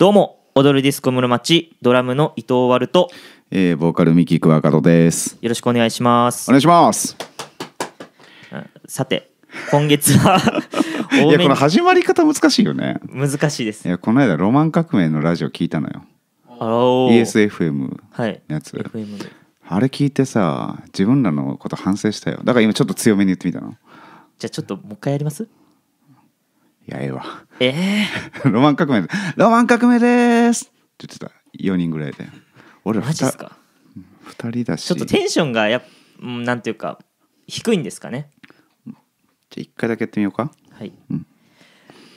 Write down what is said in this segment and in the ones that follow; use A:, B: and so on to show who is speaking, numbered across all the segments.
A: どうも踊るディスコ室町ドラムの伊藤割と
B: えー、ボーカルミキクワカドです。
A: よろしくお願いしますお願いします。さて今月は いや、この始まり
B: 方難しいよね。難しいですいや、この間、ロマン革命のラジオ聞いたのよ。あ ESFM のやつ。FM であれ聞いてさ、自分らのこと反省したよ。だから今ちょっと強めに言ってみたの。じゃあちょっと
A: もう一回やります
B: やええわええロマン革命
A: ロマン革命ですっ
B: て言ってた4人ぐらいで俺ら 2, 2人だしちょっとテンションがやなんていうか
A: 低いんですかねじゃあ1回だけやってみようかはい、うん、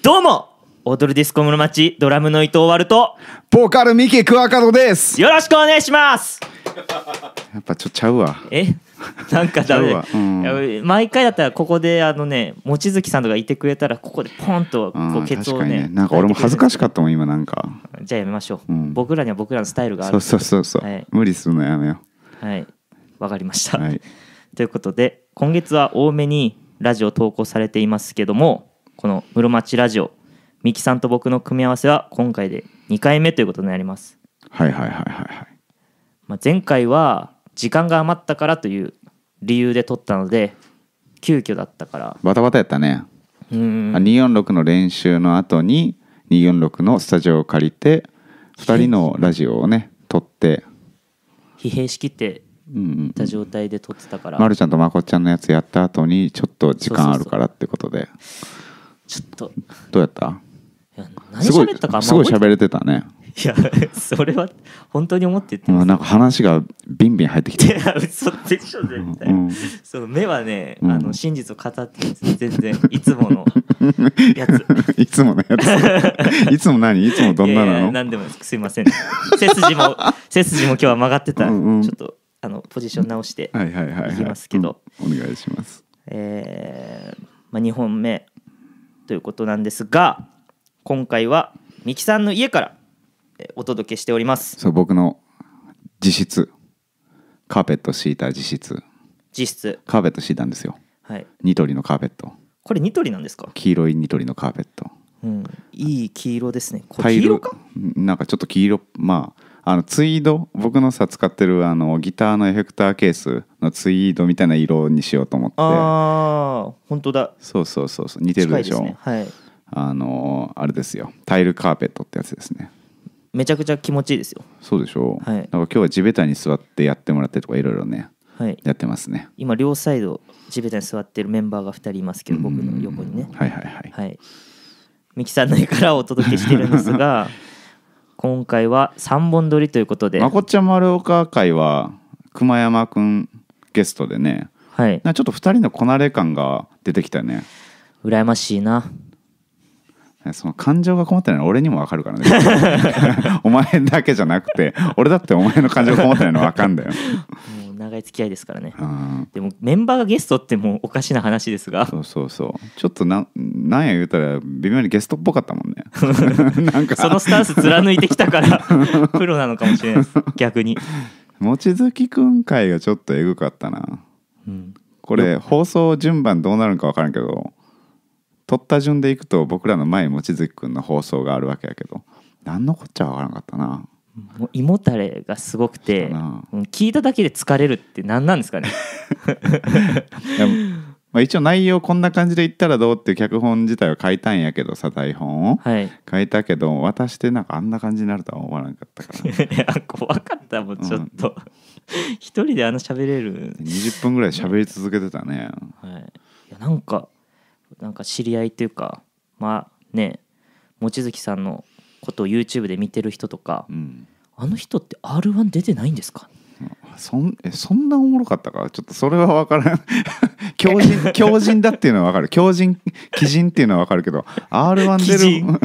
A: どうも踊るディスコムの街ドラムの伊藤割るとボーカルミキクワカドですよろしくお願いします
B: やっぱちょっちゃうわ
A: えなんかだめ。うん、毎回だったらここであのね望月さんとかいてくれたらここでポンとこうケツをねねな
B: んか俺も恥ずかしかったもん今なんか
A: じゃあやめましょう、うん、僕らには僕らのスタイルがあるそうそうそう、はい、
B: 無理するのやめよ
A: うはいわかりました、はい、ということで今月は多めにラジオ投稿されていますけどもこの室町ラジオミキさんと僕の組み合わせは今回で2回目ということになります
B: はいはいはいはいはい、
A: まあ、前回は時間が余ったからという理由で撮ったので急遽だったか
B: らバタバタやったねうん246の練習の後に246のスタジオを借りて2人のラジオをね撮って
A: 疲弊しきってた状態で撮ってたから、うん、まるちゃんと
B: まこちゃんのやつやった後にちょっと時間あるからってことでちょっとどうやった何喋ったかすごい喋れてたね
A: いやそれは本当に思ってて、
B: まあ、なんか話がビンビン入ってきて
A: 嘘でしょ絶対、うん、その目はね、うん、あの真実を語って全然いつもの
B: やつ いつものやつ いつも
A: 何いつもどんなの何でもすいません背筋も背筋も今日は曲がってた、うんうん、ちょっとあのポジション直していきます
B: けどお願いします
A: えー、まあ、2本目ということなんですが今回は三木さんの家からお届けしております
B: そう僕の自室カーペット敷いた自室実質カーペット敷いたんですよはいニトリのカーペット
A: これニトリなんですか
B: 黄色いニトリのカーペット
A: うんいい黄色ですねこれ黄色か
B: なんかちょっと黄色まああのツイード僕のさ使ってるあのギターのエフェクターケースのツイードみたいな色にしようと思ってああ本当だそうそうそうそう似てるでしょ、ね、はいあのあれですよタイルカーペットってやつですね
A: めちゃくちゃ気持ちいいですよ
B: そうでしょう、はい、んか今日は地べたに座ってやってもらってとかいろいろね、はい、やってますね
A: 今両サイド地べたに座ってるメンバーが2人いますけど僕の横にねはいはいはい、はい、ミキさんの絵からお届けしてるんですが 今回は3本撮りということでまこ
B: っちゃん丸岡会は熊山くんゲストでね、はい、なちょっと2人のこなれ感が出てきたね羨ましいなその感情が困ってないの俺にもわかるからね お前だけじゃなくて俺だってお前の感情が困ってないのは分かんだよ
A: もう長い付き合いですからね、でも
B: メンバーがゲストってもうおかしな話ですがそうそうそうちょっとななんや言うたら微妙にゲストっぽかったもんね なんかそのスタンス貫
A: いてきたからプロなのかもしれないです
B: 逆に望月くん会がちょっとエグかったな、うん、これ放送順番どうなるかわからんけど取った順でいくと僕らの前望月君の放送があるわけやけど何のこっちゃ分からなかったなもう胃もたれがすごくて聞
A: いただけで疲れるって何なんですかね
B: まあ、一応内容こんな感じで言ったらどうっていう脚本自体は書いたんやけどさ台本を、はい、書いたけど渡してなんかあんな感じになるとは思わなかったから、ね、いや怖かったもうちょっ
A: と、うん、一人であの喋れる20分ぐらい喋
B: り続けてたね、
A: はい、いやなんかなんか知り合いというかまあね望月さんのことを YouTube で見てる人とか、うん、
B: あの人って r 1出てないんですかそんえそんなおもろかったかちょっとそれは分からん 強人 強人だっていうのは分かる強人鬼人っていうのは分かるけど r 1出る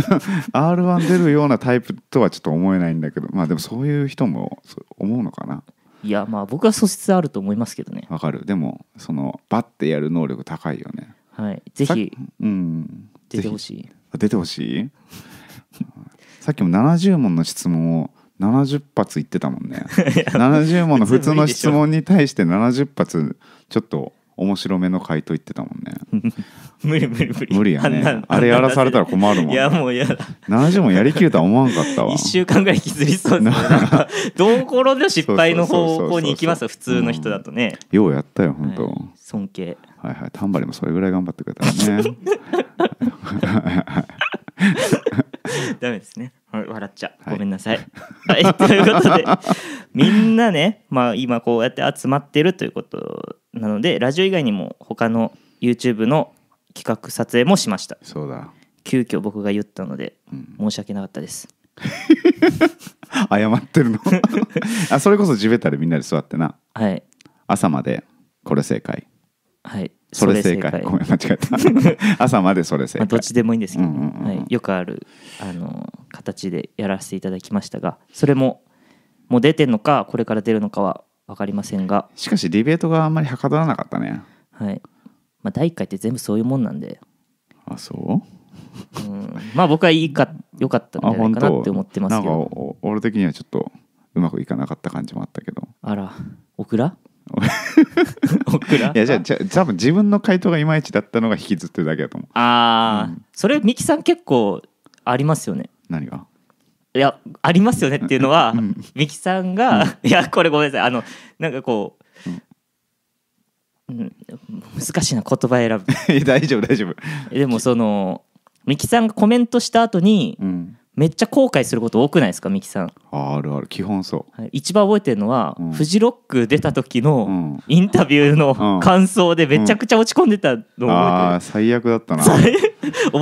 B: r 1 出るようなタイプとはちょっと思えないんだけどまあでもそういう人も思うのかな
A: いやまあ僕は素質あると思いますけどね
B: 分かるでもそのバッてやる能力高いよねはいぜひうん出てほしい出てほしい さっきも70問の質問を70発言ってたもんね70 問の普通の質問に対して70発ちょっと面白めの回答言ってたもん
A: ね 無理無理無理無理やねあれやらされたら困るもん、ね、いやもうやだ
B: 70問やりきるとは思わんかったわ1週間
A: ぐらい引きずりそうなすどころで失敗の方向に行きます普通の人だとね、
B: うん、ようやったよ本当、はい、尊敬はいはいタンバリンもそれぐらい頑張ってくれたらね ダメですね笑っちゃごめんなさい、はい、ということでみんなね、まあ、
A: 今こうやって集まってるということなのでラジオ以外にも他の YouTube の企画撮影もしましたそうだ急遽僕が言ったので、うん、申し訳なかったで
B: す 謝ってるのあそれこそ地べたでみんなで座ってな、はい、朝までこれ正解はいそれ正解ごめん間違えた 朝までそれ正解、まあ、どっちでもいいんですけど、うんうんうん、はい、よくあるあ
A: の形でやらせていただきましたがそれももう出てるのかこれから出るのかは分かりませんがしかしディベートがあんまりはかどらなかったねはい、まあ、第1回って全部そ
B: ういうもんなんであそううんまあ僕はいいかよかったんじゃないかなって思ってますけどなんか俺的にはちょっとうまくいかなかった感じもあったけどあらオクラ オクラいやじゃあじゃ多分自分の回答がいまいちだったのが引きずってるだけだと思
A: うああ、うんそれミキさん結構ありますよね何がいやありますよねっていうのは、うんミキさんが、いやこれごめんなさいあのなんかこう、うん、難しいな言葉選ぶ 大丈夫大丈夫でもそのミキさんがコメントした後にうんめっちゃ後悔すること多くないですかミキさんああるある基本そう、一番覚えてるのは、うん、フジロック出た時のインタビューの感想でめちゃくちゃ落ち込んでたの覚えてる、うん、あ
B: あ最悪だったな 覚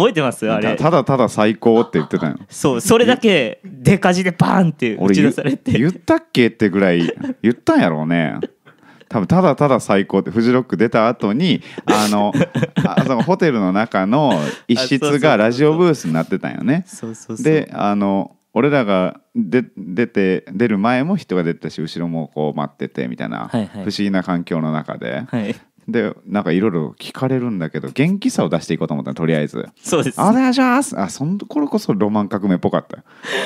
A: えてますあれ
B: ただただ最高って言ってたよそうそれだけでかじでバーンって打ち出されて言ったっけってぐらい言ったんやろうね多分ただただ最高ってフジロック出た後に あのあそのホテルの中の一室がラジオブースになってたんよね。そうそうそうであの俺らが出て出る前も人が出てたし後ろもこう待っててみたいな、はいはい、不思議な環境の中で。はいでなんかいろいろ聞かれるんだけど元気さを出していこうと思ったとりあえずそうです、あお願いしますあその頃こそロマン革命っぽかった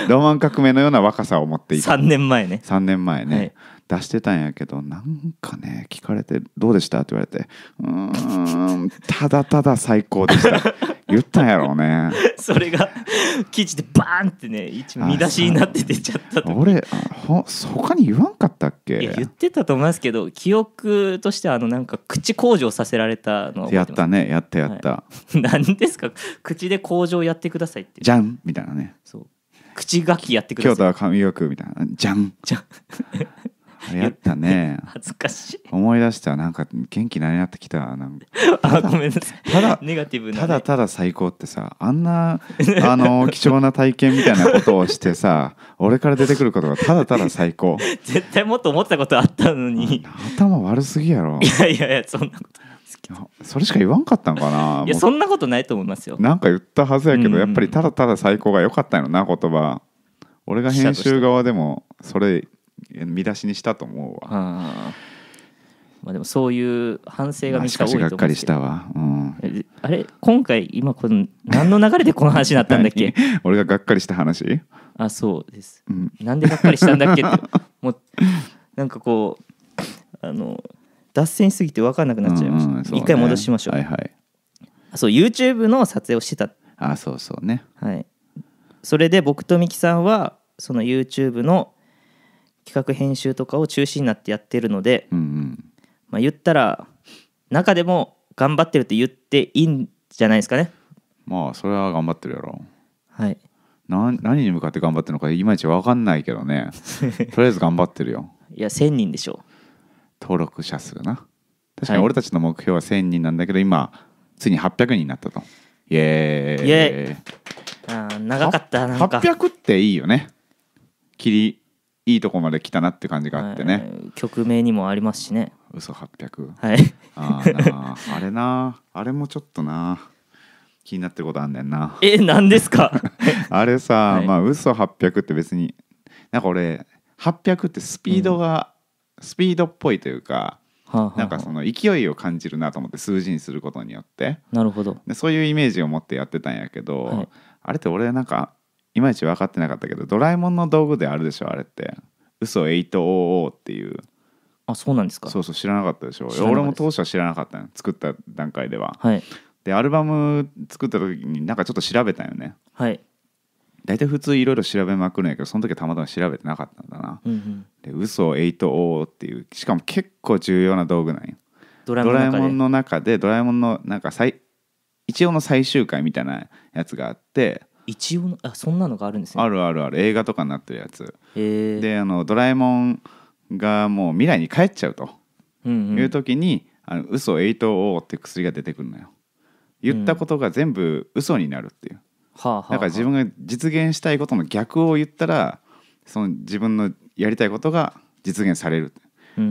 B: ロマン革命のような若さを持っていた3年前ね3年前ね、はい、出してたんやけどなんかね聞かれて「どうでした?」って言われて「うーんただただ最高でした」言ったんやろうね
A: それが記事でバーンってね一見出しになって出ちゃ
B: った俺ほ他に言わんかったっけいや言っ
A: てたと思いますけど記憶としてあのなんか口向上させられたのやっ
B: たねやったやった、は
A: い、何ですか口で向上やってくださいって
B: じゃんみたいなねそう
A: 口書きやってください京都
B: は神京くみたいなじゃんじゃんやったね 恥ずかしい思い出したなんか元気なになってきたなんか あごめんなさいただネガティブな、ね、ただただ最高ってさあんなあの貴重な体験みたいなことをしてさ 俺から出てくることがただただ最高
A: 絶対もっと思ったことあったの
B: に頭悪すぎやろ
A: いやいやいやそんなこと
B: それしか言わんかったんかないやそ
A: んなことないと思いますよな
B: んか言ったはずやけど、やっぱりただただ最高が良かったよな言葉俺が編集側でもそれ見出しにしたと思うわ。まあ、でもそういう反省がめっいですけど、あ、しかしがっかりしたわ、うん、
A: あれ今回今この何の流れでこの話になったんだっけ
B: 俺ががっかりした話
A: あそうです、うん、なんでがっかりしたんだっけって もうなんかこうあの脱線しすぎて分かんなくなっちゃいました、うんうんね、一回戻しましょう、はいはい、そう YouTube の撮影をしてたあそうそうねはいそれで僕とミキさんはその YouTube の企画編集とかを中心になってやってるので、うんうん、まあ、言ったら中でも頑張ってるって言ってい
B: いんじゃないですかねまあそれは頑張ってるやろはいな何に向かって頑張ってるのかいまいち分かんないけどね とりあえず頑張ってるよいや1000人でしょ登録者数な確かに俺たちの目標は1000人なんだけど、はい、今ついに800人になったとイエーイイエ
A: ーイあ長かったなか800
B: っていいよね切りいいとこまで来たなって感じがあってね、はい、曲名にもありますしね嘘800はいあああれなあれもちょっとな気になってることあんねんなえ何ですか あれさ、はい、まあ嘘800って別になんか俺800ってスピードが、うん、スピードっぽいというかはなんかその勢いを感じるなと思って数字にすることによってなるほどでそういうイメージを持ってやってたんやけど、はい、あれって俺なんかいまいち分かってなかったけどドラえもんの道具であるでしょあれって嘘800っていうあそうなんですかそうそう知らなかったでしょ俺も当初は知らなかったの作った段階では、はい、でアルバム作った時になんかちょっと調べたよねはい大体普通いろいろ調べまくるんやけどその時はたまたま調べてなかったんだな、うんうん、で嘘800っていうしかも結構重要な道具なんやドラえもんの中でドラえもんのなんか最一応の最終回みたいなやつがあって一応あそんなのがあるんですねあるあるある映画とかになってるやつであのドラえもんがもう未来に帰っちゃうという時に「うんうん、あの嘘 8O」って薬が出てくるのよ言ったことが全部嘘になるっていう、うん、だから自分が実現したいことの逆を言ったらその自分のやりたいことが実現される、うん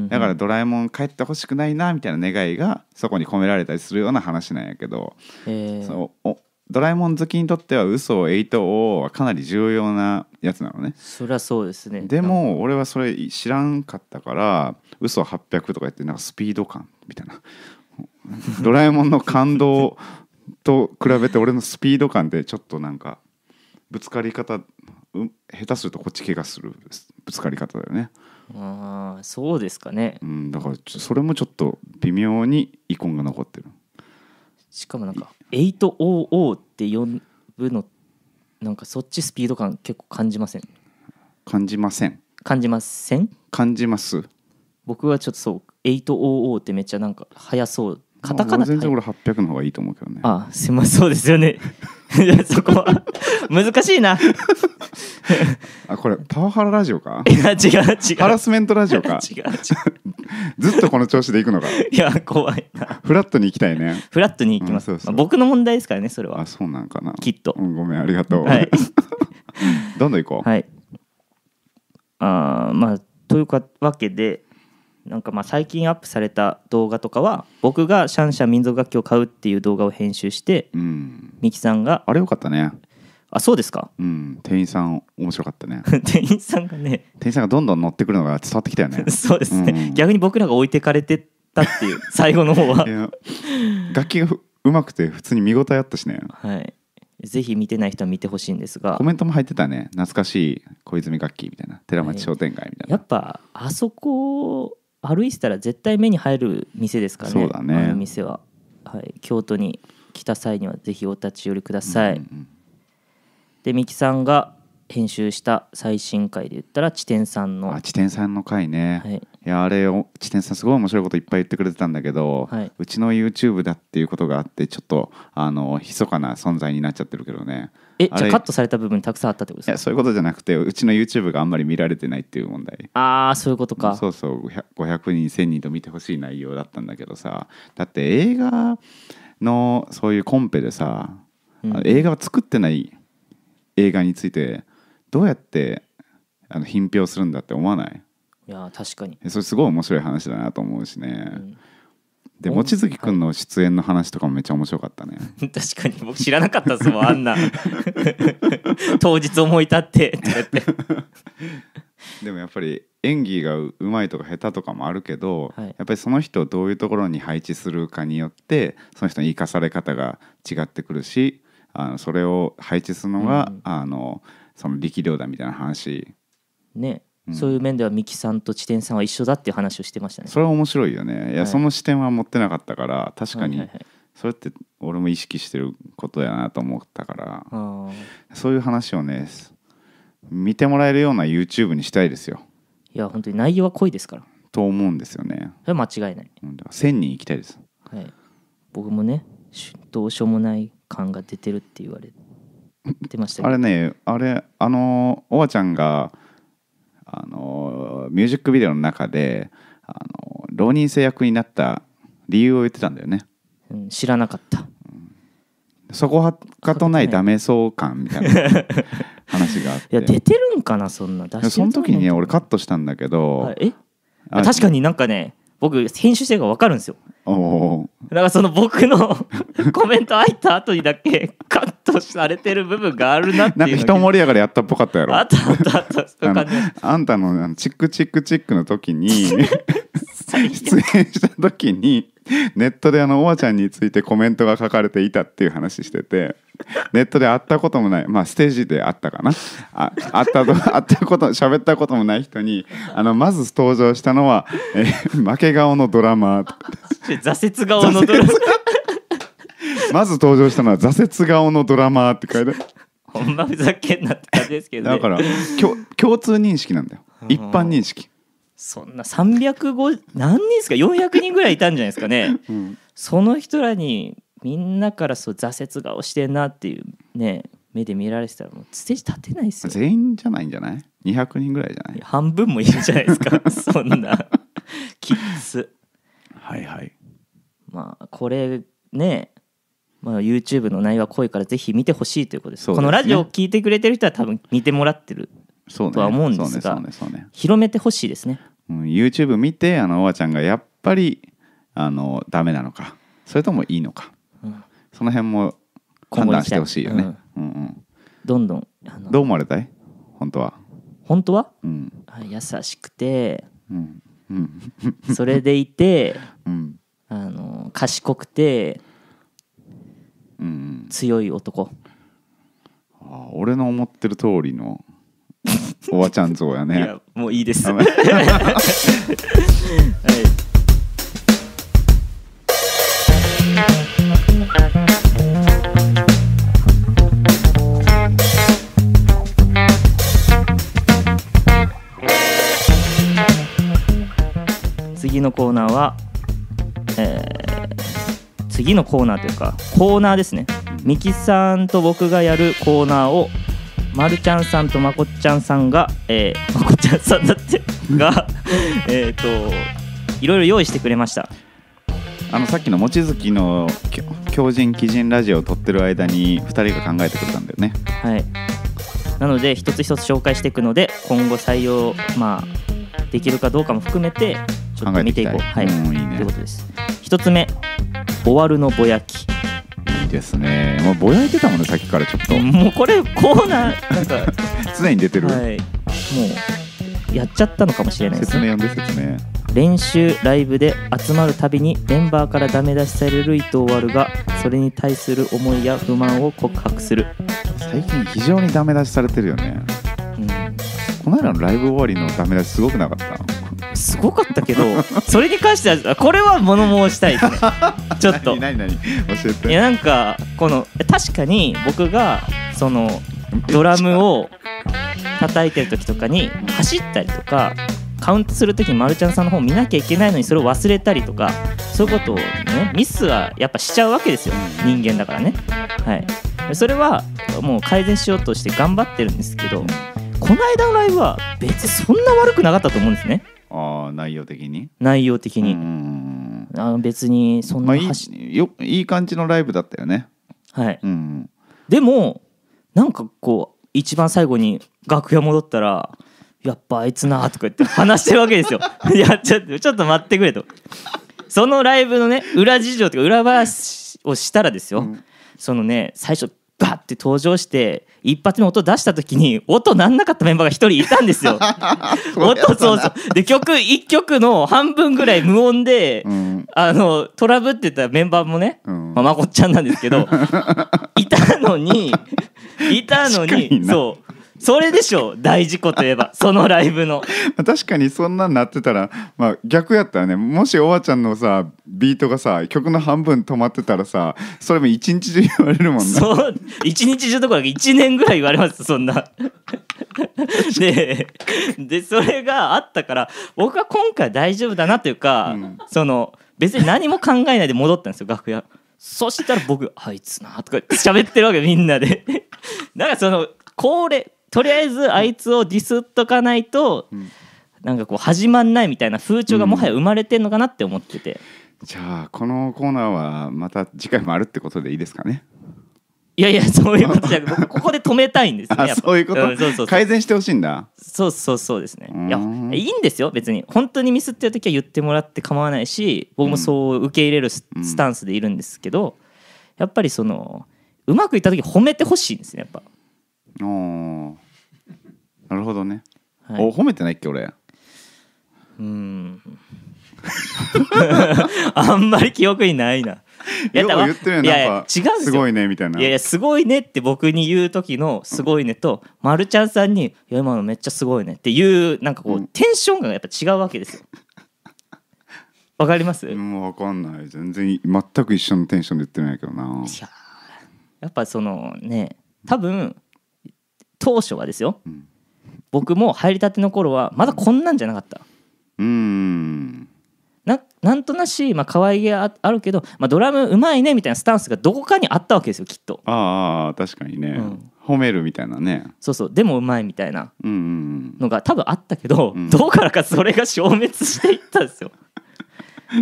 B: だから「ドラえもん帰ってほしくないな」みたいな願いがそこに込められたりするような話なんやけど、
A: えー、そ
B: のドラえもん好きにとっては嘘を8をはかなり重要なやつなのねそりゃそうですねでも俺はそれ知らんかったから嘘800とか言ってなんかスピード感みたいな ドラえもんの感動と比べて俺のスピード感でちょっとなんかぶつかり方下手するとこっち怪我するぶつかり方だよねあ
A: あそうですか
B: ね、うん、だからそれもちょっと微妙に遺恨が残ってるしかも
A: なんか800って呼ぶのなんかそっちスピード感結構感じません感じません感じません感じます僕はちょっとそう800ってめっちゃなんか速そうカタカナ全然俺800の方がいいと思うけどねああ狭そうですよね そこは難しいな
B: あこれパワハララジオかいや違う違うハラスメントラジオか 違う違うずっとこの調子でいくのかいや怖いなフラットに行きたいねフラットに行きます、うんまあ、僕の問題ですからねそれはあそうなんかなきっと、うん、ごめんありがとう、はい、ど
A: んどん行こうはいあまあというわけでなんかまあ最近アップされた動画とかは僕がシャンシャン民族楽器を買うっていう動画を編
B: 集してうんミキさんがあれよかったねあそうですかうん店員さん面白かったね 店員さんがね店員さんがどんどん乗ってくるのが伝わってきたよね そうですね、うん逆に僕らが置いてかれてったっていう 最後の方は楽器がふうまくて普通に見応え
A: あったしねはいぜひ見てない人は見てほしいんですがコメ
B: ントも入ってたね懐かしい小泉楽器みたいな寺町商店街みたいな、やっぱ
A: あそこ歩いてたら絶対目に入る店ですからねそうだねあの店は、はい、京都に来た際にはぜひお立ち寄りください、うんうんで三木さんが編集した最新回で言ったら地点さんの
B: あ地点さんの回ね、はい、いやあれ地点さんすごい面白いこといっぱい言ってくれてたんだけど、はい、うちの YouTube だっていうことがあってちょっとあの密かな存在になっちゃってるけどねえじゃあカットさ
A: れた部分たくさんあったって
B: ことですかそういうことじゃなくてうちの YouTube があんまり見られてないっていう問題
A: ああそういうことかそ
B: うそう500人1000人と見てほしい内容だったんだけどさだって映画のそういうコンペでさ、うん、映画は作ってない映画についてどうやってあの品評するんだって思わない
A: いや確かに
B: それすごい面白い話だなと思うしね、うんで望月君の出演の話とかもめっちゃ面白かったね
A: 確かに僕知らなかったですもんあんな
B: 当日思い立ってってって でもやっぱり演技がうまいとか下手とかもあるけど、はい、やっぱりその人をどういうところに配置するかによってその人の生かされ方が違ってくるしあのそれを配置するのが、うん、あのその力量だみたいな話
A: ねそういう面では三木さんと知天さんは一緒だっていう話をしてま
B: したね、それは面白いよねいや、はい、その視点は持ってなかったから確かにそれって俺も意識してることやなと思ったから、はい、そういう話をね見てもらえるような YouTube にしたいですよいや本当に内容は濃いですからと思うんですよねそれは間違いない1000人行きたいです、はい、僕もねど
A: うしようもない感が出てるって言われてましたけどあれ
B: ねあれあのおばちゃんがあのミュージックビデオの中であの浪人生役になった理由を言ってたんだよね、うん、知らなかったそこはかとないダメそう感みたいな 話があっていや出てる
A: んかなそんなその時
B: にね俺カットしたんだけどえ確かになんかね僕編集してるか分かるんですよ
A: だからその僕の コメント入った後にだけカッとされてる部分があるなってなんか人盛
B: り上がりやったっぽかったやろあったあったあったあんたのあのチックチックチックの時に出演した時にネットであのおばちゃんについてコメントが書かれていたっていう話しててネットで会ったこともないまあステージで会ったかなあ会ったと 会ったこと喋ったこともない人にあのまず登場したのは、えー、負け顔のドラマーとか
A: 挫折顔のドラマー
B: まず登場したのは挫折顔のドラマーって書いてある
A: ほんまふざけんなって感じですけど、ね、だから
B: 共通認識なんだよ一般認識そんな350
A: 何人ですか400人ぐらいいたんじゃないですかね、うん、その人らにみんなからそう挫折顔してんなっていうね目で見られてたらもうステージ立てないですよ全員
B: じゃないんじゃない
A: 200人ぐらいじゃない半分もいるじゃないですか そんなキッズはいはいまあこれねまあ、YouTube の内容は濃いからぜひ見てほしいということです、ね、このラジオを聞いてくれてる人は多分見てもらって
B: るとは思うんですが、ねね、
A: 広めてほしいですね、
B: うん、YouTube 見てあのおばちゃんがやっぱりあのダメなのかそれともいいのか、うん、その辺も判断してほしいよね、うん、うんうん、どんどんどう思われたい本当は本当は、うん、優しくて、うんう
A: ん、それでいて、うん、あの賢くて
B: 強い男、うん、あ俺の思ってる通りの おばちゃん像やねいやもういいですはい
A: 次のコーナーは次のコーナーというかコーナーですねミキさんと僕がやるコーナーをまるちゃんさんとまこっちゃんさんが、えー、まこっちゃんさんだってがえっといろいろ用意してくれました
B: あのさっきの望月の狂人鬼人ラジオを撮ってる間に2人が考えてくれたんだよねはいなので一つ一つ
A: 紹介していくので今後採用まあできるかどうかも含めてちょっと見ていこうはい、いいね、ということですつ目終わるのぼやき
B: いですねもうぼやいてたもんねさっきからちょっともうこれコーナーなんか 常に出てる、はい、もうや
A: っちゃったのかもしれないです、ね、説明読んで説明練習ライブで集まるたびにメンバーからダメ出しされる伊藤あるがそれに対す
B: る思いや不満を告白する最近非常にダメ出しされてるよね、うん、この間のライブ終わりのダメ出しすごくなかったすごかったけどそ
A: れに関してはこれは物申したいですね ちょっと何何教えていやなんかこの確かに僕がそのドラムを叩いてる時とかに走ったりとかカウントする時にマルちゃんさんの方見なきゃいけないのにそれを忘れたりとかそういうことをねミスはやっぱしちゃうわけですよ人間だからねはいそれはもう改善しようとして頑張ってるんですけどこの間のライブは別にそんな悪くなかったと思うんですね
B: あ内容的に
A: 内容的にあの別にそんな、まあ、いいよいい感じのライブだったよねはい、うん、でもなんかこう一番最後に楽屋戻ったら「やっぱあいつな」とか言って話してるわけですよ いやちょっとちょっと待ってくれとそのライブのね裏事情というか裏話をしたらですよ、うん、そのね最初バッて登場して一発目音出した時に音なんなかったメンバーが1人いたんですよ。音そうそうで曲1曲の半分ぐらい無音で、うん、あのトラブってたメンバーもね、うん、ままこっちゃんなんですけど
B: いたの
A: にいたのにそう。それでしょ大事故といえば
B: そのライブの確かにそんなんなってたら、まあ、逆やったらねもしおばちゃんのさビートがさ曲の半分止まってたらさそれも一日中言われるもんなそう
A: 一日中どころか1年ぐらい言われますそんなででそれがあったから僕は今回大丈夫だなというか、うん、その別に何も考えないで戻ったんですよ楽屋そしたら僕「あいつな」とか喋ってるわけみんなでなんかその恒例とりあえずあいつをディスっとかないと、うん、なんかこう始まんないみたいな風潮がもはや生まれてんのかなっ
B: て思ってて、うん、じゃあこのコーナーはまた次回もあるってことでいいですかね
A: いやいやそういうことじゃなくて僕ここで止めたいんですねそういうこと、うん、そうそう改善してほしいんだそうそうそうですねいやいいんですよ別に本当にミスってる時は言ってもらって構わないし僕もそう受け入れるス,、タンスでいるんですけど、やっぱりそのうまくいった時褒めてほしいんですねやっぱ。
B: おなるほどね、はい、お褒めてないっけ俺うん
A: あんまり記憶にないな。いや言ってる違うすごいねみたいな。いやいやすごいねって僕に言う時のすごいねと、まるちゃんさんにいや今のめっちゃすごいねっていうなんかこう、テンションがやっぱ違うわけですよ。
B: わかります？もうわかんない。全然全く一緒のテンションで言ってないけどな。やっぱそのね多分当初はですよ、うん、
A: 僕も入りたての頃はまだこんなんじゃなかったうんななんとなし、まあ可愛げあるけど、まあ、ドラムうまいねみたいなスタンスがどこかにあったわけですよきっとああ確かにね、うん、褒めるみたいなねそうそうでもうまいみたいなのが多分あったけど、うん、どうからかそれが消滅していったんですよ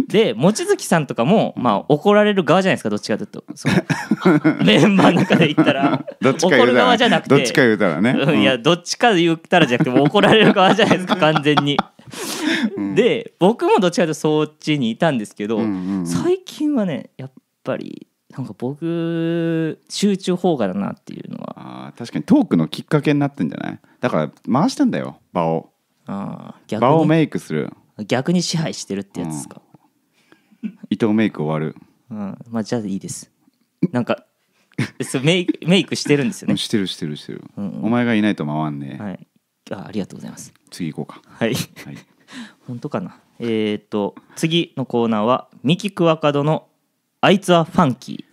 A: で望月さんとかも、まあ、怒られる側じゃないですかどっちかというとそ メンバーの中で言ったら怒る側じゃなくてどっちか言うたらね、うん、いやどっちか言ったらじゃなくて怒られる側じゃないですか 完全に。うん、で僕もどっちかというとそっちにいたんですけど、うんうん、最近はねやっぱりなんか僕
B: 集中砲火だなっていうのはあ確かにトークのきっかけになってんじゃないだから回したんだよ場をあ逆場をメイクする逆に支配してるってやつですか、伊藤メイク終わるうんまあじゃあいいですなんか そメイクメイクしてるんですよねしてるしてるしてる、うんうんお前がいないと回んねえ、はいあありがとうございます次行こうかはいはい 本当かなえーっと
A: 次のコーナーはミキクワカドの「あいつはファンキ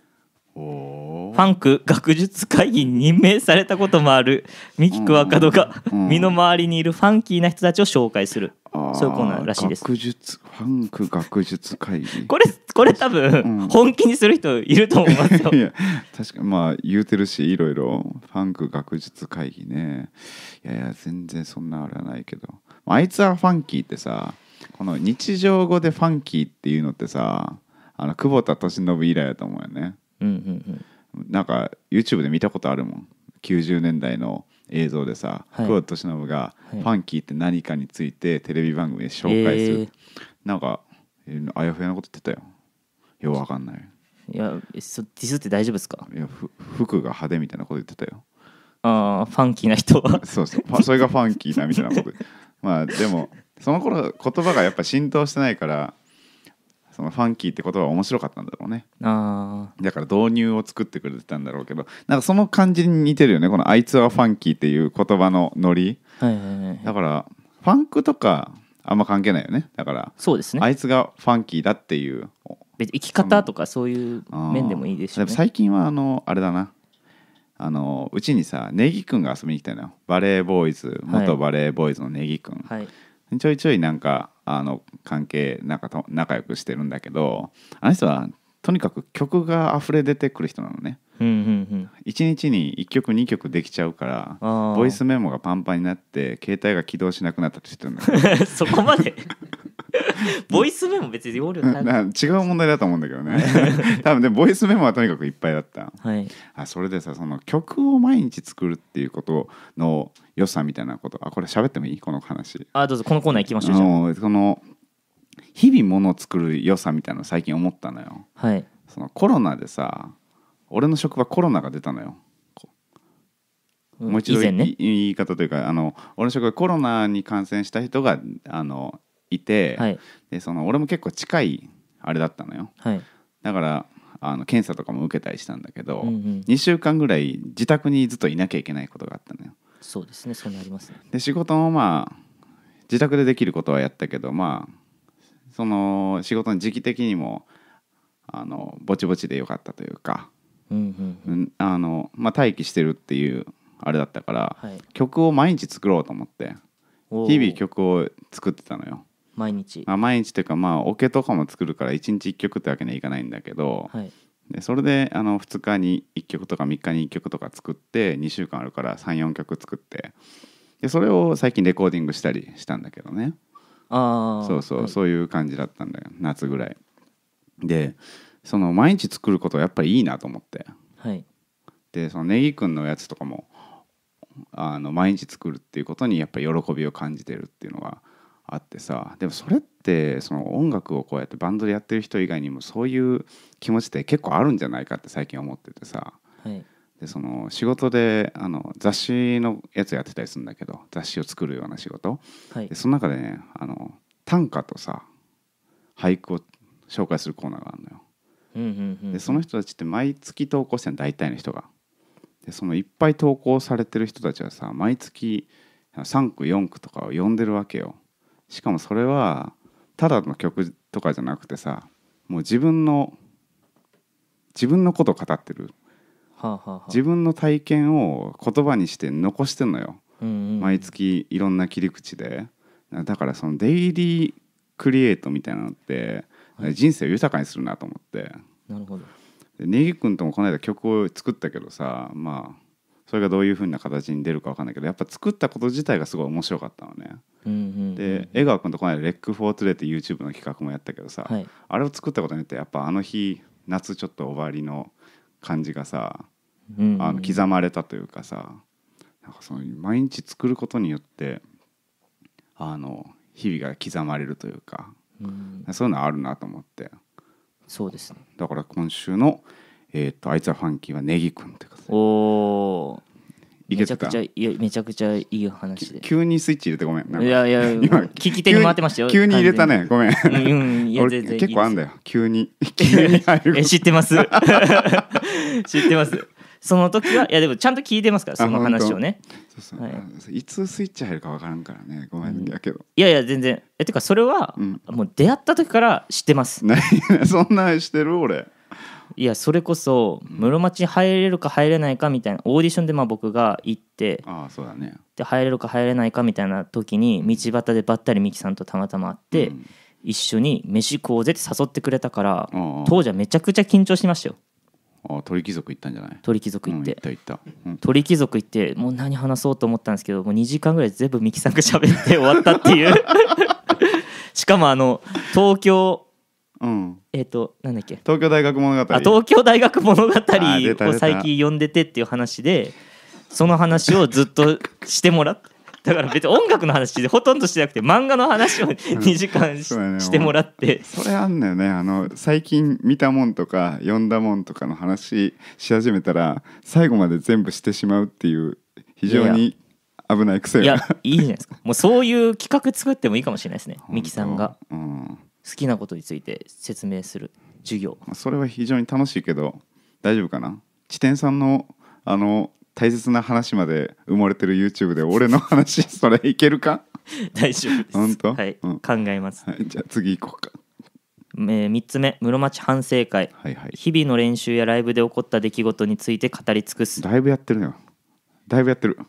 A: ー」おファンク学術会議に任命されたこともあるミキクワカドが身の回りにいるファンキーな人たちを紹介するそういうコーナーらしいで
B: す学術ファンク学術会議これ
A: これ多分本気にする人いると思いますよ、うん、いや
B: 確かまあ言うてるしいろいろファンク学術会議ねいやいや全然そんなあれはないけどあいつはファンキーってさこの日常語でファンキーっていうのってさあの久保田利伸以来だと思うよね、うんうんうん、なんか YouTube で見たことあるもん90年代の映像でさ、はい、久保田忍がファンキーって何かについてテレビ番組で紹介する、はい、なんかあやふやなこと言ってたよようわかんないいやそディスって大丈夫ですかいやふ服が派手みたいなこと言ってたよああファンキーな人は そうそうそれがファンキーなみたいなことまあでもその頃言葉がやっぱ浸透してないからそのファンキーって言葉面白かったんだろうねあだから導入を作ってくれてたんだろうけどなんかその感じに似てるよねこの「あいつはファンキー」っていう言葉のノリ、だからファンクとかあんま関係ないよねだからそうですねあいつがファンキーだっていう別に生き方とかそういう面でもいいですし、ね、最近はあのあれだなあのうちにさネギくんが遊びに来たのよバレーボーイズ元バレーボーイズのネギくん、はい、ちょいちょいなんかあの関係仲と仲良くしてるんだけどあの人はとにかく曲が溢れ出てくる人なのね。
A: うんうんうん、
B: 1日に1曲2曲できちゃうからボイスメモがパンパンになって携帯が起動しなくなったって言ってるんだ そこまで ボイス
A: メモ別に容量違う
B: 問題だと思うんだけどね 多分でボイスメモはとにかくいっぱいだった、はい、あそれでさその曲を毎日作るっていうことの良さみたいなことあこれ喋ってもいいこの話
A: あどうぞこのコーナー行きましょ
B: うじゃその日々ものを作る良さみたいなの最近思ったのよ、はい、そのコロナでさ俺の職場コロナが出たのよもう一度、ね、言い方というかあの俺の職場コロナに感染した人があのいて、はい、でその俺も結構近いあれだったのよ、はい、だからあの検査とかも受けたりしたんだけど、うんうん、2週間ぐらい自宅にずっといなきゃいけないことがあったのよ
A: そうですねそうなります、ね、
B: で仕事もまあ自宅でできることはやったけどまあその仕事の時期的にもあのぼちぼちでよかったというか、うんうんうん、あのまあ、待機してるっていうあれだったから、はい、曲を毎日作ろうと思って日々曲を作ってたのよ
A: 毎日あ
B: 毎日ていうかまあオ、ケとかも作るから1日1曲ってわけにはいかないんだけど、はい、でそれであの2日に1曲とか3日に1曲とか作って2週間あるから34曲作ってでそれを最近レコーディングしたりしたんだけどね
A: あそうそう、はい、
B: そういう感じだったんだよ夏ぐらいでその毎日作ることはやっぱりいいなと思って、はい、でそのネギくんのやつとかもあの毎日作るっていうことにやっぱり喜びを感じてるっていうのがあってさでもそれってその音楽をこうやってバンドでやってる人以外にもそういう気持ちって結構あるんじゃないかって最近思っててさ、はい、でその仕事であの雑誌のやつやってたりするんだけど雑誌を作るような仕事、はい、でその中でねあの短歌とさ俳句を紹介するコーナーがあるのよ。でその人たちって毎月投稿してる大体の人が。でそのいっぱい投稿されてる人たちはさ毎月3区4区とかを呼んでるわけよ。しかもそれはただの曲とかじゃなくてさもう自分の自分のこと語ってる、
A: はあはあ自
B: 分の体験を言葉にして残してんのよ、うんうん毎月いろんな切り口でだからそのデイリークリエイトみたいなのって、人生を豊かにするなと思ってなるほどネギ君ともこの間曲を作ったけどさまあそれがどういうふうな形に出るか分かんないけどやっぱ作ったこと自体がすごい面白かったのね。うんうんうん、で江川君とこの間「レック・フォー・トゥデって YouTube の企画もやったけどさ、はい、あれを作ったことによってやっぱあの日夏ちょっと終わりの感じがさ、うんうん、あの刻まれたというかさなんかその毎日作ることによってあの日々が刻まれるというか、うん、そういうのあるなと思ってそうです、ね、だから今週の「えーと、あいつはファンキーはネギ君ってことおおめちゃくちゃいいめちゃくちゃいい話で急にスイッチ入れてごめんいやいや今聞き手に回ってましたよ急に入れたねごめん、うんうん、俺結構あんだよ急に急に入る知ってます知ってます
A: その時はいやでもちゃんと聞いてますからその話をねそうそう、はい、いつスイッチ入るか分からんからねごめんやけど、うん、いやいや全然えてかそれは、うん、もう出会った時から知ってますそんなしてる俺いやそれこそ室町入れるか入れないかみたいなオーディションでまあ僕が行ってああそうだねで入れるか入れないかみたいな時に道端でばったり美樹さんとたまたま会って、うん、一緒に飯食おうぜって誘ってくれたから当時はめちゃくちゃ緊張しましたよあ鳥貴族行ったんじゃない鳥貴族行って、うん、鳥貴族行ってもう何話そうと思ったんですけどもう2時間ぐらい全部美樹さんが喋って終わったっていう しかもあの東京うんえっ、となんだっけ東京大学物語あ東京大学物語を最近読んでてっていう話でその話をずっとしてもらって。だから別に音楽の話でほとんどしてなくて漫画の話を2時間し,、てもらってそれ
B: あんだよねあの最近見たもんとか読んだもんとかの話し始めたら最後まで全部してしまうっていう非常に危ない癖がいや
A: いいじゃないですかもうそういう企画作ってもいいかもしれないですね ミキさんが、うん、好きなこと
B: について説明する授業それは非常に楽しいけど大丈夫かな地点さんのあの大切な話まで埋もれてる YouTube で俺の話それいけるか 大丈夫です本当はい、うん、考えます、はい、じゃあ次行こうか、
A: えー、3つ目室町反省会、はいはい、日々の練習やライブで起こった出来事に
B: ついて語り尽くすだいぶやってるよだいぶやってる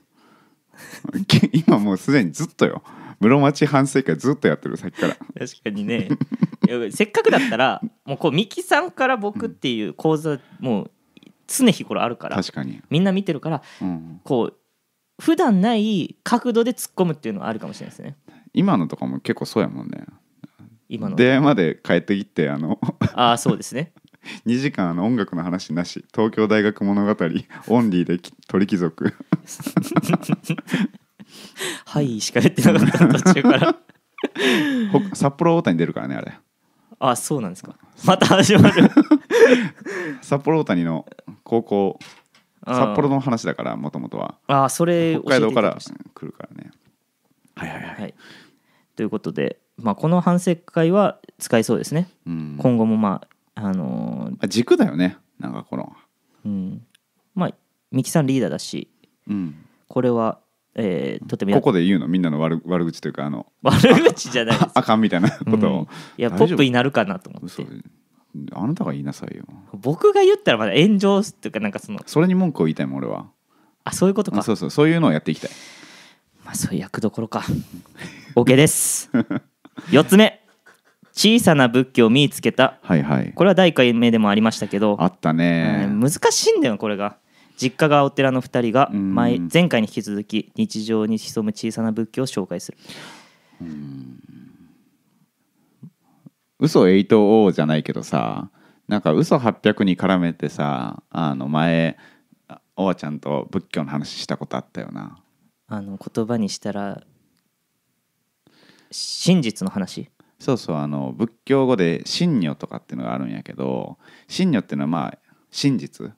B: 今もうすでにずっとよ室町反省会ずっとやってるさっきから確
A: かにねせっかくだったら もうこう三木さんから僕っていう講座、うん、もう常日頃あるから確かにみんな見てるから、うん、こう普段ない角度で突っ込むっていうのはあるかもしれないですね
B: 今のとかも結構そうやもんね今の出会いまで帰ってきてあの
A: ああそうですね
B: 2 時間あの音楽の話なし東京大学物語オンリーで鳥貴族 はいしか言ってなかった途中から札幌大谷出るからねあれ
A: あそうなんですか
B: また話しまる 札幌大谷の高校札幌の話だからもともとは
A: あそれ北海道から来るからねはいはいはい、はい、ということで、まあ、この反省会は使えそうですね、うん、今後もまああのー、軸だよねなんかこのうんまあ三木さんリーダーだしこれは、
B: えー、とてもここで言うのみんなの悪悪口というかあの悪口じゃないですあかんみたいなことを、いやポップになるかなと思ってあなたが言いなさいよ僕が言ったらまだ炎上っていうかなんかそのそれに文句を言いたいもん俺はあそういうことかそうそうそういうのをやっていきたいまあそういう役どころか OK です4 つ目小さな仏
A: 教を見つけた、
B: はいはい、こ
A: れは第1回目でもありましたけど
B: あったね、うん、
A: 難しいんだよこれが実家がお寺の2人が前前回に引き続き日常に潜む小さな仏教を紹介する。
B: 嘘8 o じゃないけどさなんか嘘800に絡めてさあの前おばちゃんと仏教の話したことあったよな
A: あの言葉にしたら
B: 真実の話そうそうあの仏教語で「真如」とかっていうのがあるんやけど真如っていうのはまあ真実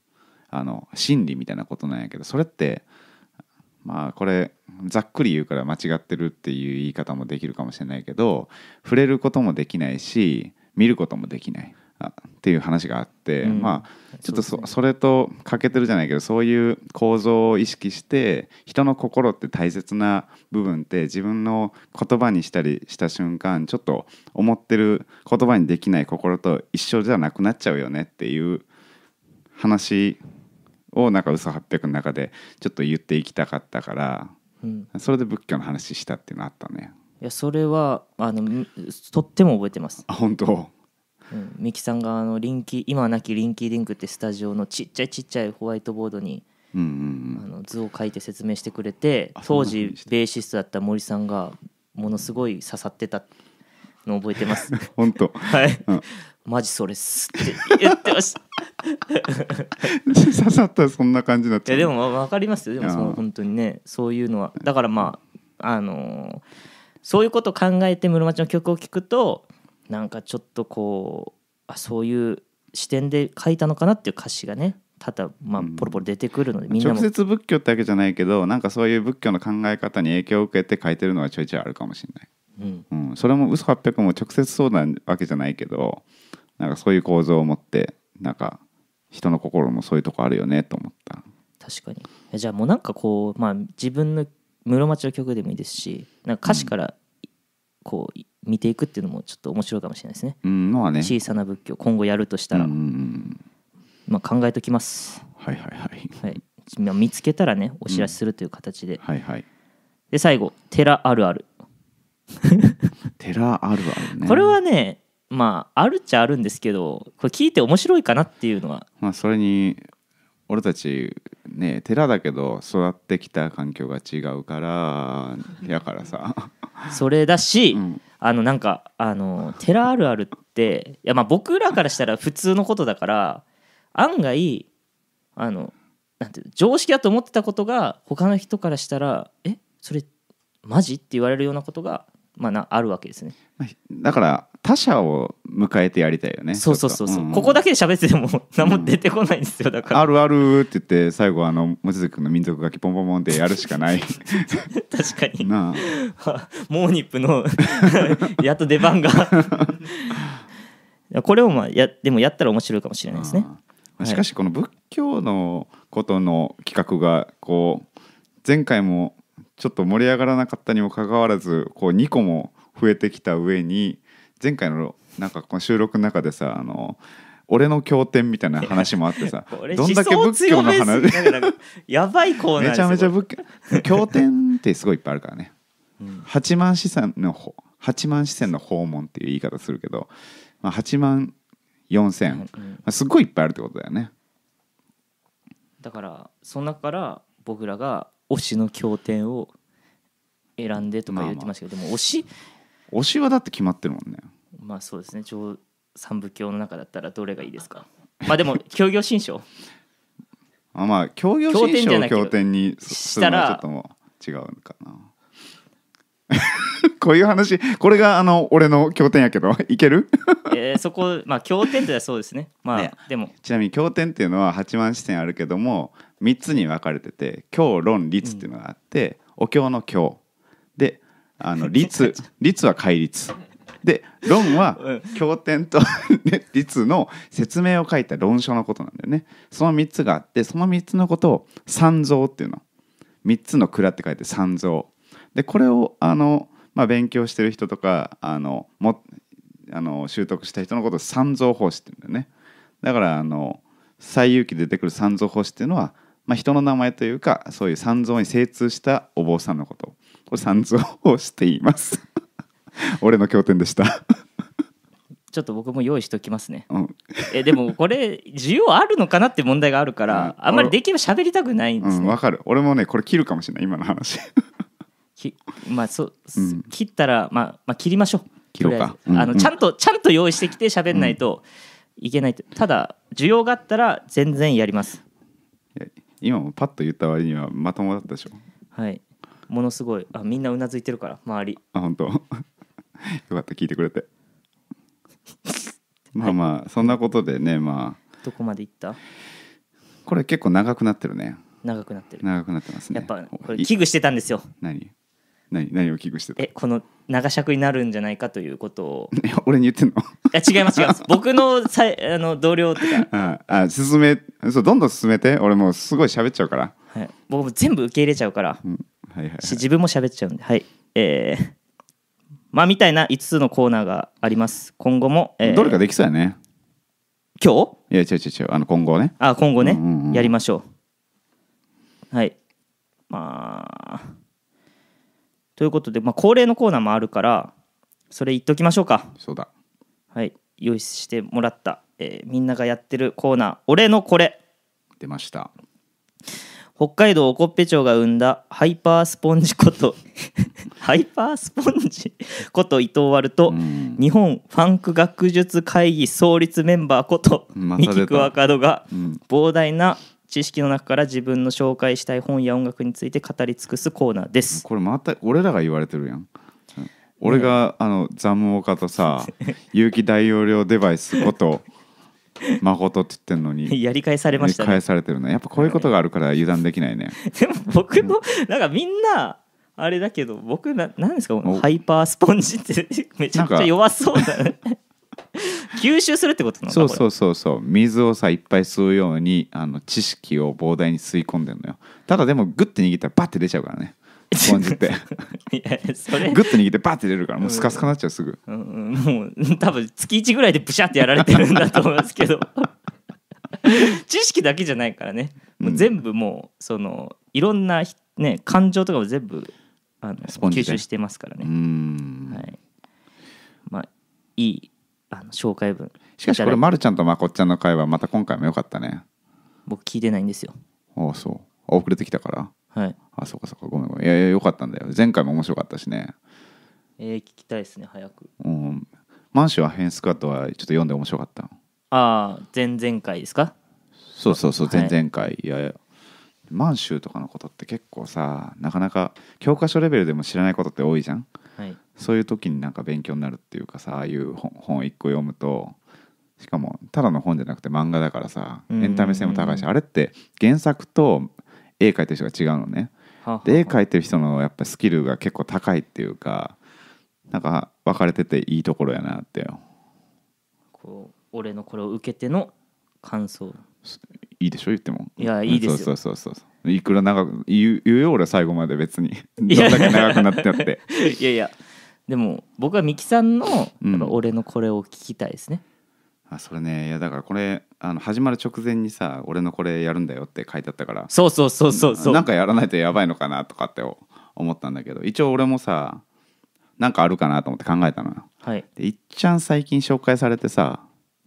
B: あの心理みたいなことなんやけどそれってまあこれざっくり言うから間違ってるっていう言い方もできるかもしれないけど触れることもできないし見ることもできないっていう話があって、うん、まあちょっとそ、ね、それと欠けてるじゃないけどそういう構造を意識して人の心って大切な部分って自分の言葉にしたりした瞬間ちょっと思ってる言葉にできない心と一緒じゃなくなっちゃうよねっていう話をなんか嘘八百の中でちょっと言っていきたかったから、うん、それで仏教の話したっていうのあったね
A: いやそれはあの
B: とっても覚えてますあ本当
A: うん、ミキさんがあのリンキ今なきリンキーリンクってスタジオのちっちゃいちっちゃいホワイトボードに、うんあの図を書いて説明してくれて当時ベーシストだった森さんがものすごい刺さってたの覚えてます 本当はい、うん、マジそれっすって言ってました 刺さっ
B: たらそんな感じになっちゃういやでも分
A: かりますよでもその本当にねそういうのはだからまああのー、そういうことを考えて室町の曲を聴くとなんかちょっとこうあそういう視点で書いたのかなっていう歌詞がねただまあポロポロ出てくるので、うん、直接
B: 仏教ってわけじゃないけどなんかそういう仏教の考え方に影響を受けて書いてるのはちょいちょいあるかもしれない、うん、うん、それも嘘八百も直接そうなわけじゃないけどなんかそういう構造を持ってなんか人の心もそういうとこあるよねと思った
A: 確かにじゃあもうなんかこう、まあ、自分の室町の曲でもいいですしなんか歌詞からこう、見ていくっていうのもちょっと面白いかもしれないですね,、うんのはね、小さな仏教今後やるとしたら、うんまあ、考えときますはいはいはい、はい、見つけたらねお知らせするという形で、うん、はいはいで最後寺あるある
B: 寺あるある
A: ねこれはねまああるっちゃあるんですけどこれ聞いて面白いかなっていうのは
B: まあそれに俺たちね寺だけど育ってきた環境が違うからやからさそれだし、うん、あのなんかあの寺あるあるっ
A: ていやまあ僕らからしたら普通のことだから案外あのなんていう常識だと思ってたことが他の人からしたら「えそれマジ?」って言われるようなことがまあ、なあるわけですね。
B: だから他者を迎えてやりたいよね。そうそうそうそう。うんこ
A: こだけで喋ってても何も出てこないんですよ。だから、うん、あ
B: るあるって言って最後あの望月君の民族楽器ポンポンポンってやるしかない。確かに。な
A: モーニップの
B: やっと出番が
A: これをまあやでもやったら面白いかもしれないですね。
B: しかしこの仏教のことの企画がこう前回もちょっと盛り上がらなかったにもかかわらずこう2個も増えてきた上に前回のなんかこの収録の中でさあの俺の経典みたいな話もあってさ どんだけ仏教の話
A: やばいコーナーめちゃめちゃ仏
B: 教経典ってすごいいっぱいあるからね、うん、八幡四川の八幡四川の訪問っていう言い方するけど、まあ、8万4千、まあ、すっごいいっぱいあるってことだよね
A: だからその中から僕らが推しの経典を選
B: んでとか言ってましたけど、まあまあ、でも推し推しはだって決まってるもんね
A: まあそうですね上三部教の中だったらどれがいいですかまあでも教 業新書
B: あまあ教業新書を経典にしたらちょっとも違うかな こういう話これがあの俺の経典やけど いける
A: えー、そこまあ経典ってそうですね
B: まあ、ね、でもちなみに経典っていうのは8万視点あるけども3つに分かれてて経論律っていうのがあって、うん、お経の経であの律律は戒律で論は経典と律の説明を書いた論書のことなんだよねその3つがあってその3つのことを三蔵っていうの3つの蔵って書いて三蔵でこれをあの、まあ、勉強してる人とかあのもあの習得した人のことを三蔵法師って言うんだよねだからあの最有記で出てくる三蔵法師っていうのは、まあ、人の名前というかそういう三蔵に精通したお坊さんのことこれ三蔵法師って言います 俺の経典でした
A: ちょっと僕も用意しておきますね、うん、えでもこれ需要あるのかなって問題があるから、うん、あんまりできれば喋りたくないんです
B: ねわ、うん、かる俺もねこれ切るかもしれない今の話き
A: まあそ、うん、切ったら、まあ、まあ切りましょう切ろうか、うんうん、あのちゃんとちゃんと用意してきて喋んないといけないと、ただ需要があったら全然やります
B: 今もパッと言った割にはまともだったでしょ
A: はいものすごいあみんなうなずいてるから周り
B: あ本当 よかった聞いてくれて まあまあ、はい、そんなことでねまあ
A: どこまでいった
B: これ結構長くなってるね長くなってる長くなってます
A: ねやっぱこれ危惧してたんですよ
B: 何何何を危惧して
A: たえこの長尺になるんじゃないかということをいや 俺に言ってんの違います違います 僕のさあの同僚と
B: かああ進めそうどんどん進めて俺もうすごい喋っちゃうから、
A: はい、僕も全部受け入れちゃうから、うん、はいはい、はい、し自分も喋っちゃうんではいえー、まあみたいな5つのコーナーがあります今後も、えー、どれか
B: できそうやね今日いや違う違う違うあの今後ねあ今後ね、うんうんうん、やりましょ
A: うはいまあということで、まあ、恒例のコーナーもあるからそれ言っときましょうかそうだはい用意してもらった、えーみんながやってるコーナー「俺のこれ出ました」北海道おこっぺ町が生んだハイパースポンジこと ハイパースポンジ こと伊藤割と、日本ファンク学術会議創立メンバーこと三木クワカドが膨大な知識の中から自分の紹介したい本や音楽について語り尽くすコーナーですこれまた俺ら
B: が言われてるやん俺が、あのザムオカとさ有機大容量デバイスこと 誠って言ってんのにや
A: り返されましたね返
B: されてるねやっぱこういうことがあるから油断できないね
A: でも僕のなんかみんなあれだけど僕ななんですかハ
B: イパースポ
A: ンジってめちゃくちゃ弱そうだね 吸収するってことなんだそうそう
B: そうそう水をさいっぱい吸うようにあの知識を膨大に吸い込んでるのよただでもグッて握ったらバッて出ちゃうからねスポンジって い
A: やそれグッと
B: 握ってバッて出るからもうスカスカになっちゃうすぐ、
A: うんうん、もう多分月1ぐらいでブシャってやられてるんだと思いますけど 知識だけじゃないからねもう全部もうそのいろんな、ね、感情とかを全部あの吸収してますからね
B: はいまあいいあの紹介文しかしこれまるちゃんとまこっちゃんの会話また今回もよかったね
A: 僕聞いてないんですよ
B: ああそう遅れてきたからはいあそうかそうかごめんごめんいやいやよかったんだよ前回も面白かったしね
A: えー、聞きたいですね早く
B: うん満州アヘンスクワットはちょっと読んで面白かったあ
A: あ前々回ですか
B: そうそうそう前々回、はい、いやいや満州とかのことって結構さなかなか教科書レベルでも知らないことって多いじゃんそういう時になんか勉強になるっていうかさああいう本一個読むとしかもただの本じゃなくて漫画だからさエンタメ性も高いしあれって原作と絵描いてる人が違うのね。で絵描いてる人のやっぱスキルが結構高いっていうかなんか分かれてていいところやなって
A: こう俺のこれを受けての感想
B: いいでしょ言ってもいやいいですそうそうそうそういくら長く言うよ俺は最後まで別にどんだけ長くなってやって
A: いやいやでも僕は三木さんの俺のこれを聞きたいですね、
B: あそれねいやだからこれあの始まる直前にさ俺のこれやるんだよって書いてあったからそうそうそうそうそうなんかやらないとやばいのかなとかって思ったんだけど一応俺もさなんかあるかなと思って考えたのよ、はい、でいっちゃん最近紹介されてさ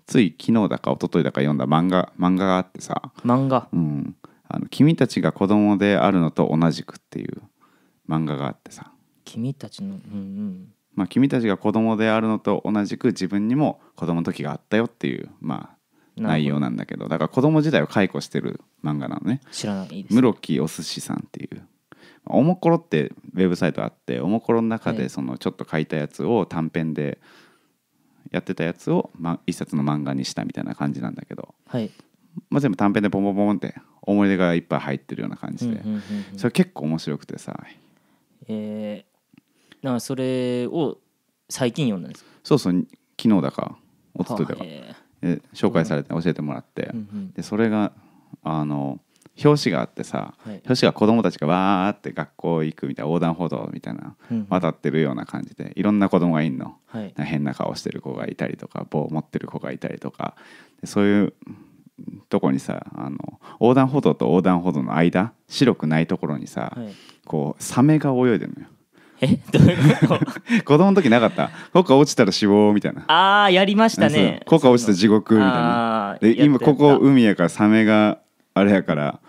B: つい昨日だか一昨日だか読んだ漫画漫画があってさ漫画うんあの「君たちが子供であるのと同じく」っていう漫画があってさ
A: 君たちの、うんうん、
B: まあ、君たちが子供であるのと同じく自分にも子供の時があったよっていう、まあ、内容なんだけどだから子供時代を解雇してる漫画なのね知らないです室木お寿司さんっていうおもころってウェブサイトあっておもころの中でそのちょっと書いたやつを短編でやってたやつを、ま、一冊の漫画にしたみたいな感じなんだけど、はいまあ、全部短編でポンポンポンって思い出がいっぱい入ってるような感じで、それ結構面白くてさ
A: えー、だからそれを最近読んだんです
B: そうそう昨日だかとといだか、はえー、紹介されて教えてもらって、うんうん、でそれがあの表紙があってさ、はい、表紙が子供たちがわーって学校行くみたいな横断歩道みたいな、うん、渡ってるような感じでいろんな子供がいんの、はい、変な顔してる子がいたりとか棒持ってる子がいたりとかそういうとこにさあの横断歩道と横断歩道の間白くないところにさ、はい、こうサメが泳いでるのよ。えどういうこと 子供の時なかったここ落ちたら死亡みたいな
A: ああ、やりましたね
B: ここ落ちた地獄みたいなで今ここ海やからサメがあれやから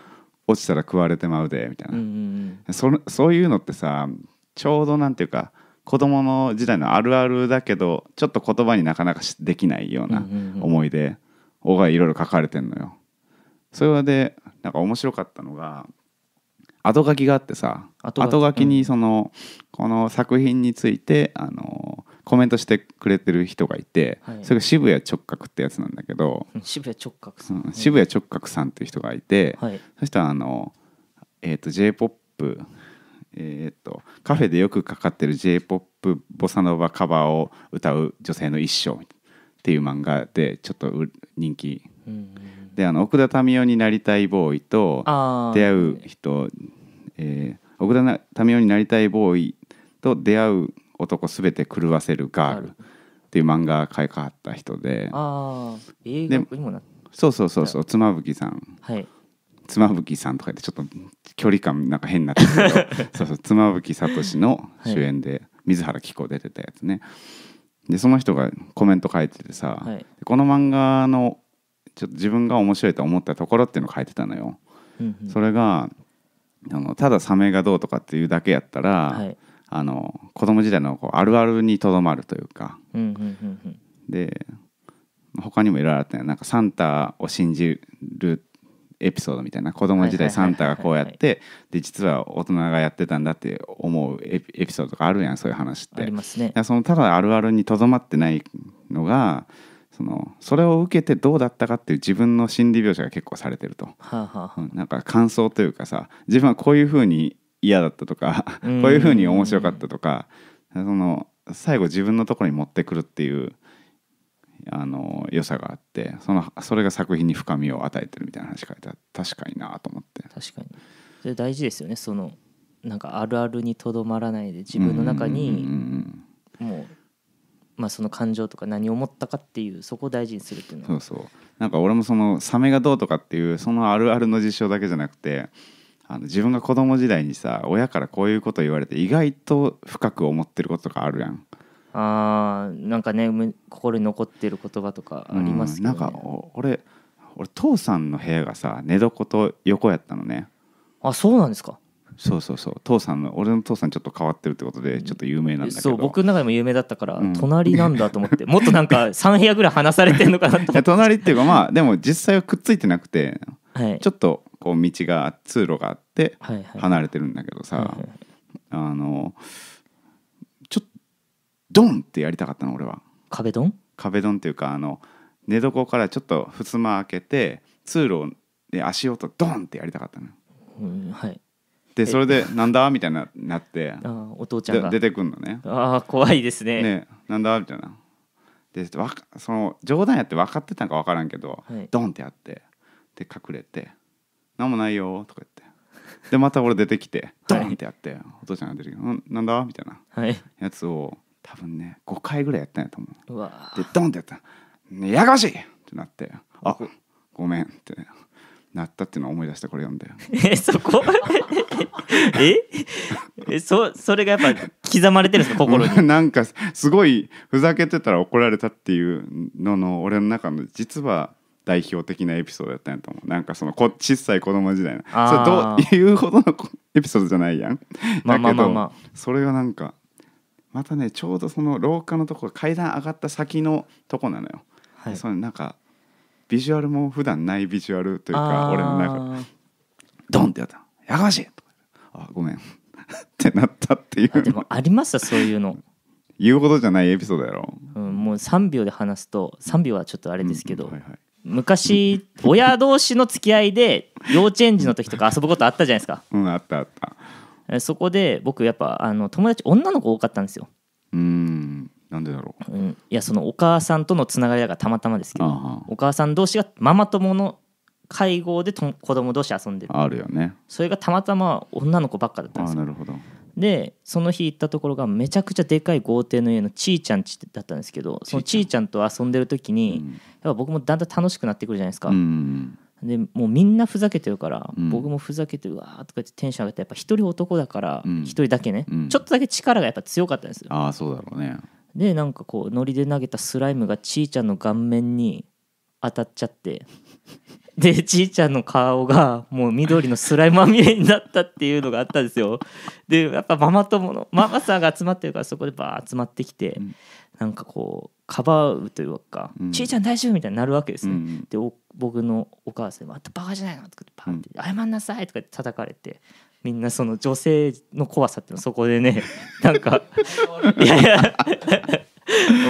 B: 落ちたら食われてまうでみたいな、うんうん、そそういうのってさちょうどなんていうか子供の時代のあるあるだけどちょっと言葉になかなかできないような思い出をがいろいろ書かれてんのよ。それでなんか面白かったのが後書きがあってさ後書きにその、この作品についてあのコメントしてくれてる人がいて、はい、それが渋谷直角ってやつなんだけど、
A: 渋谷直角さん、うん、渋谷
B: 直角さんっていう人がいて、はい、そしたらあの、えーと、j p o p えーと、カフェでよくかかってる j p o p ボサノバカバーを歌う女性の一生っていう漫画でちょっと人気。うんうんであの奥田民生になりたいボーイと出会う人、えー、奥田民生になりたいボーイと出会う男すべて狂わせるガールっていう漫画買いかかった人で
A: あ映画にもな
B: そうそうそうそう妻夫木さん、はい、妻夫木さんとか言ってちょっと距離感なんか変になってたけど そうそう妻夫木聡の主演で、水原希子出てたやつねでその人がコメント書いててさ、はい、この漫画のちょっと自分が面白いと思ったところっていうのを書いてたのよ。うんうん、それがあのただサメがどうとかっていうだけやったら、はい、あの子供時代のこうあるあるにとどまるというか、うんうんうんうん、で他にもいろいろあったよなんかサンタを信じるエピソードみたいな子供時代サンタがこうやってで実は大人がやってたんだって思うエピソードとかあるやんそういう話って。ありますね。そのただあるあるにとどまってないのがそのそれを受けてどうだったかっていう自分の心理描写が結構されてると、はあはあ、うん、なんか感想というかさ自分はこういうふうに嫌だったとかこういうふうに面白かったとかその最後自分のところに持ってくるっていうあの良さがあってそのそれが作品に深みを与えてるみたいな話書いてあ確かになと思って確かに
A: それ大事ですよねそのなんかあるあるにとどまらないで自分の中にもうまあ、その感情とか何を思ったかっていうそこを大事にするっていうのそ
B: うそうなんか俺もそのサメがどうとかっていうそのあるあるの実証だけじゃなくてあの自分が子供時代にさ親からこういうこと言われて意外と深く思ってることとかあるやん
A: あーなんかね心に残ってる言葉とか
B: ありますけど、ね、なんか俺俺父さんの部屋がさ寝床と横やったのねあそうなんですかそうそうそう父さんの俺の父さんちょっと変わってるってことでちょっと有名なんだけどそう僕の中でも有名だったから、うん隣なんだと思ってもっとな
A: んか3 部屋ぐらい離されてんのかなと思っ
B: て隣っていうかまあでも実際はくっついてなくてはい、ちょっとこう道が通路があって離れてるんだけどさ、はいあのちょっとドンってやりたかったの俺は壁ドン壁ドンっていうかあの寝床からちょっと襖開けて通路で足音ドンってやりたかったのうんはいでそれで「なんだ?」みたいになってお父ちゃんが出てくんのねああ怖いですねねなんだみたいなでその冗談やって分かってたんか分からんけど、はい、ドンってやってで隠れて「何もないよ」とか言ってでまた俺出てきて ドンってやって、はい、お父ちゃんが出てきて「んなんだ?」みたいな、はい、やつを多分ね5回ぐらいやったんやと思うでドンってやったら「やがしい!」ってなって「あごめん」って、ね、なったっていうのを思い出してこれ読んだよ。えそこ ええそそれがやっぱ刻まれてるんですか心に なんかすごいふざけてたら怒られたっていうのの俺の中の実は代表的なエピソードやったんやと思うなんかそのこ小さい子供時代のそれどういうほどのエピソードじゃないやん、
A: だけど
B: それがなんかまたねちょうどその廊下のとこ階段上がった先のとこなのよ、はい、そのなんかビジュアルも普段ないビジュアルというか俺の中か。ドンってやった「やかましい!」とか「あごめん」ってなったっていうでもありましたそういうの言うほどじゃないエピソードやろ、うん、
A: もう3秒で話すと3秒
B: はちょっとあれですけど、うんはいはい、
A: 昔親同士の付き合いで幼稚園児の時とか遊ぶことあったじゃないですか うんあったあったそこで僕やっぱあの友達女の子多かったんですよ
B: うんなんでだろう、うん、
A: いやそのお母さんとのつながりだからたまたまですけどお母さん同士がママ友の会合でと子供同士遊んでるあるよねそれがたまたま女の子ばっかだったんですよなるほどでその日行ったところがめちゃくちゃでかい豪邸の家のちいちゃんちだったんですけどそのちいちゃんと遊んでる時に、うん、やっぱ僕もだんだん楽しくなってくるじゃないですか、うん、でもうみんなふざけてるから、うん、僕もふざけてうわーとか言ってテンション上げてやっぱ一人男だから一人だけね、ちょっとだけ力がやっぱ強かったんですよ
B: ああそうだろう
A: ねでなんかこうノリで投げたスライムがちいちゃんの顔面に当たっちゃって
B: で
A: ちいちゃんの顔がもう緑のスライムまみれになったっていうのがあったんですよでやっぱママ友のママさんが集まってるからそこでバー集まってきて、うん、なんかこうかばうというか、ちいちゃん大丈夫みたいになるわけですね、うん、で僕のお母さんも「あんたバカじゃないの?」とかってバーって「謝んなさい」とかって叩かれてみんなその女性の怖さってのそこでね なんかいやいや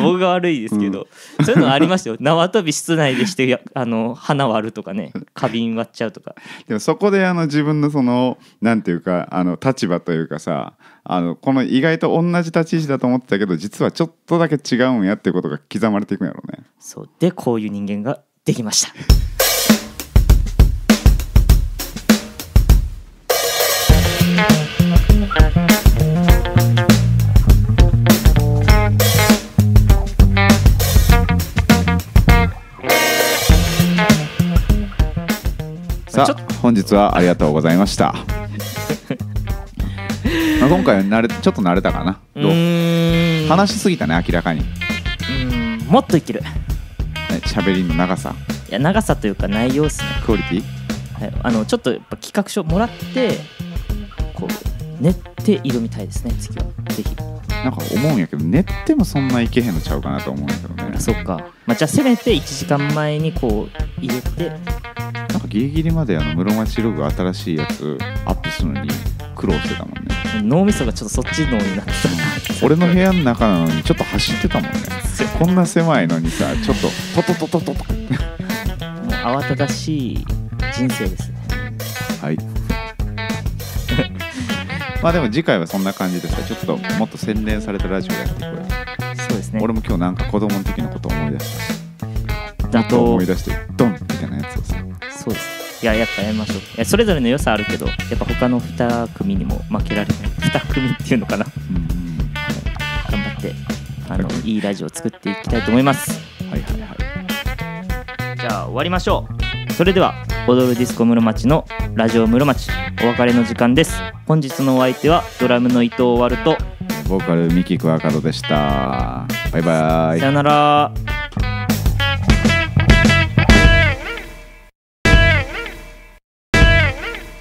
A: 僕が悪いですけど、うん、そういうのありましたよ縄跳び室内でしてあの花割るとかね花瓶割っちゃうとか
B: でもそこであの自分のそのなんていうかあの立場というかさあのこの意外と同じ立ち位置だと思ってたけど実はちょっとだけ違うんやっていうことが刻まれていくんやろうねそうでこういう人間ができましたさあ本日はありがとうございました まあ今回は慣れちょっと慣れたかな
A: どう
B: 話しすぎたね明らかに
A: うんもっといける喋りの長さいや長さというか内容ですねクオリティはい、あのちょっとやっぱ企画書もらってこう練っているみたいですね次はぜひ
B: なんか思うんやけど練ってもそんないけへんのちゃうかなと思うんやけどねそっか、まあ、じゃあせめて1時間前にこう入れてなんかギリギリまであの室町ログ新しいやつアップするのに苦労してたもんね
A: 脳みそがちょっとそっちのに
B: なってた俺の部屋の中なのにちょっと走ってたもんねこんな狭いのにさちょっとトトトトトトもう慌ただしい人生ですねはい まあでも次回はそんな感じでさちょっともっと洗練されたラジオやっていこうそうですね俺も今日なんか子供の時のこと思い出しただと思い出してドンみたいなやつをさ
A: いややっぱやめましょういやそれぞれの良さあるけどやっぱ他の2組にも負けられない2組っていうのかな、うん、頑張ってあのいいラジオを作っていきたいと思いますはいはいはいじゃあ終わりましょうそれでは踊るディスコ室町のラジオ室町お別れの時間です本日のお相手はドラムの伊藤ワルと
B: ボーカル三木クワカドでしたバイバイさよ
A: なら